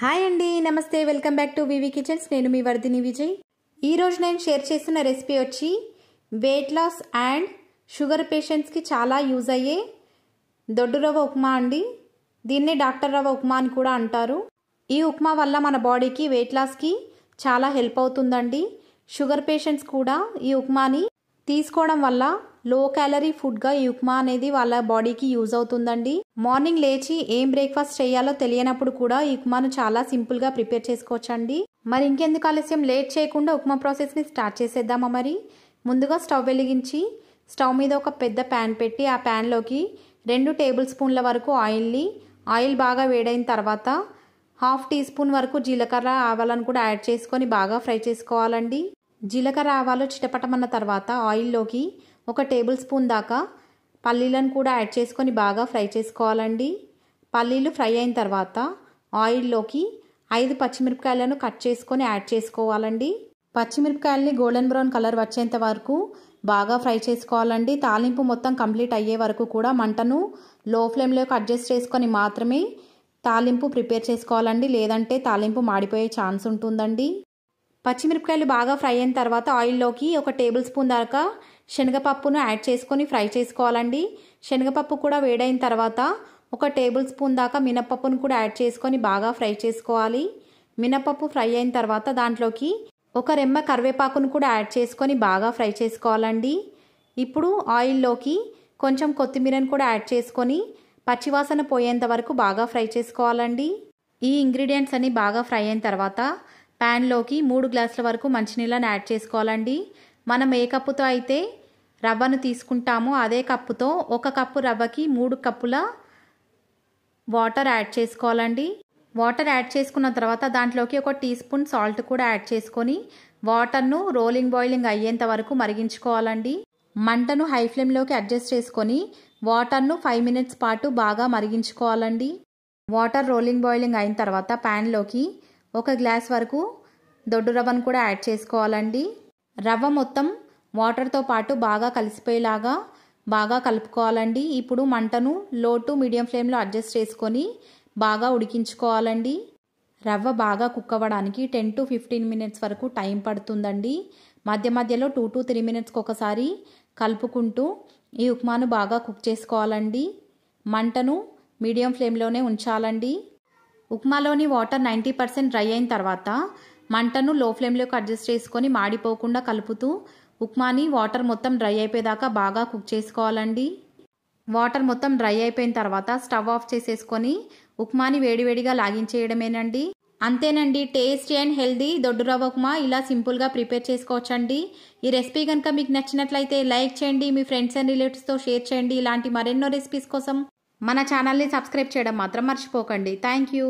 hi అండి నమస్తే welcome back to VV kitchens నేను మీ వర్ధిని విజయ్ ఈరోజు నేను షేర్ చేసిన రెసిపీ వచ్చి వెయిట్ లాస్ అండ్ షుగర్ పేషెంట్స్కి చాలా యూజ్ అయ్యే దొడ్డు రవ్వ ఉప్మా అండి దీన్ని డాక్టర్ రవ్వ ఉప్మా అని కూడా అంటారు ఈ ఉప్మా వల్ల మన బాడీకి వెయిట్ లాస్కి చాలా హెల్ప్ అవుతుందండి షుగర్ పేషెంట్స్ కూడా ఈ ఉప్మాని తీసుకోవడం వల్ల లో క్యాలరీ ఫుడ్గా ఉప్మా అనేది వాళ్ళ బాడీకి యూజ్ అవుతుందండి మార్నింగ్ లేచి ఏం బ్రేక్ఫాస్ట్ చేయాలో తెలియనప్పుడు కూడా ఈ ఉప్మాను చాలా సింపుల్గా ప్రిపేర్ చేసుకోవచ్చండి మరి ఇంకెందుకు ఆలస్యం లేట్ చేయకుండా ఉప్మా ప్రాసెస్ని స్టార్ట్ చేసేద్దామా మరి ముందుగా స్టవ్ వెలిగించి స్టవ్ మీద ఒక పెద్ద ప్యాన్ పెట్టి ఆ ప్యాన్లోకి రెండు టేబుల్ స్పూన్ల వరకు ఆయిల్ని ఆయిల్ బాగా వేడైన తర్వాత హాఫ్ టీ స్పూన్ వరకు జీలకర్ర ఆవాలను కూడా యాడ్ చేసుకొని బాగా ఫ్రై చేసుకోవాలండి జీలకర్ర ఆవాలు చిటపటమన్న తర్వాత ఆయిల్లోకి ఒక టేబుల్ స్పూన్ దాకా పల్లీలను కూడా యాడ్ చేసుకొని బాగా ఫ్రై చేసుకోవాలండి పల్లీలు ఫ్రై అయిన తర్వాత ఆయిల్లోకి ఐదు పచ్చిమిరపకాయలను కట్ చేసుకొని యాడ్ చేసుకోవాలండి పచ్చిమిరపకాయల్ని గోల్డెన్ బ్రౌన్ కలర్ వచ్చేంత వరకు బాగా ఫ్రై చేసుకోవాలండి తాలింపు మొత్తం కంప్లీట్ అయ్యే వరకు కూడా మంటను లో ఫ్లేమ్లోకి అడ్జస్ట్ చేసుకొని మాత్రమే తాలింపు ప్రిపేర్ చేసుకోవాలండి లేదంటే తాలింపు మాడిపోయే ఛాన్స్ ఉంటుందండి పచ్చిమిరపకాయలు బాగా ఫ్రై అయిన తర్వాత ఆయిల్లోకి ఒక టేబుల్ స్పూన్ దాకా శనగపప్పును యాడ్ చేసుకొని ఫ్రై చేసుకోవాలండి శనగపప్పు కూడా వేడైన తర్వాత ఒక టేబుల్ స్పూన్ దాకా మినపప్పును కూడా యాడ్ చేసుకొని బాగా ఫ్రై చేసుకోవాలి మినపప్పు ఫ్రై అయిన తర్వాత దాంట్లోకి ఒక రెమ్మ కరివేపాకును కూడా యాడ్ చేసుకొని బాగా ఫ్రై చేసుకోవాలండి ఇప్పుడు ఆయిల్లోకి కొంచెం కొత్తిమీరను కూడా యాడ్ చేసుకొని పచ్చివాసన పోయేంత వరకు బాగా ఫ్రై చేసుకోవాలండి ఈ ఇంగ్రీడియంట్స్ అన్నీ బాగా ఫ్రై అయిన తర్వాత ప్యాన్లోకి మూడు గ్లాసుల వరకు మంచినీళ్ళని యాడ్ చేసుకోవాలండి మనం ఏ కప్పుతో అయితే రవ్వను తీసుకుంటామో అదే కప్పుతో ఒక కప్పు రవ్వకి మూడు కప్పుల వాటర్ యాడ్ చేసుకోవాలండి వాటర్ యాడ్ చేసుకున్న తర్వాత దాంట్లోకి ఒక టీ స్పూన్ సాల్ట్ కూడా యాడ్ చేసుకొని వాటర్ను రోలింగ్ బాయిలింగ్ అయ్యేంత వరకు మరిగించుకోవాలండి మంటను హై ఫ్లేమ్లోకి అడ్జస్ట్ చేసుకొని వాటర్ను ఫైవ్ మినిట్స్ పాటు బాగా మరిగించుకోవాలండి వాటర్ రోలింగ్ బాయిలింగ్ అయిన తర్వాత ప్యాన్లోకి ఒక గ్లాస్ వరకు దొడ్డు రవ్వను కూడా యాడ్ చేసుకోవాలండి రవ్వ మొత్తం వాటర్తో పాటు బాగా కలిసిపోయేలాగా బాగా కలుపుకోవాలండి ఇప్పుడు మంటను లో టు మీడియం ఫ్లేమ్లో అడ్జస్ట్ చేసుకొని బాగా ఉడికించుకోవాలండి రవ్వ బాగా కుక్ అవ్వడానికి టెన్ టు ఫిఫ్టీన్ మినిట్స్ వరకు టైం పడుతుందండి మధ్య మధ్యలో టూ టు త్రీ మినిట్స్కి ఒకసారి కలుపుకుంటూ ఈ ఉప్మాను బాగా కుక్ చేసుకోవాలండి మంటను మీడియం ఫ్లేమ్లోనే ఉంచాలండి ఉప్మాలోని వాటర్ నైంటీ పర్సెంట్ డ్రై అయిన తర్వాత మంటను లో ఫ్లేమ్లోకి అడ్జస్ట్ చేసుకొని మాడిపోకుండా కలుపుతూ ఉప్మాని వాటర్ మొత్తం డ్రై అయిపోయేదాకా బాగా కుక్ చేసుకోవాలండి వాటర్ మొత్తం డ్రై అయిపోయిన తర్వాత స్టవ్ ఆఫ్ చేసేసుకొని ఉప్మాని వేడివేడిగా లాగించేయడమేనండి అంతేనండి టేస్టీ అండ్ హెల్దీ దొడ్డు రవ్వ ఉప్మా ఇలా సింపుల్గా ప్రిపేర్ చేసుకోవచ్చండి ఈ రెసిపీ కనుక మీకు నచ్చినట్లయితే లైక్ చేయండి మీ ఫ్రెండ్స్ అండ్ రిలేటివ్స్తో షేర్ చేయండి ఇలాంటి మరెన్నో రెసిపీస్ కోసం మన ఛానల్ని సబ్స్క్రైబ్ చేయడం మాత్రం మర్చిపోకండి థ్యాంక్ యూ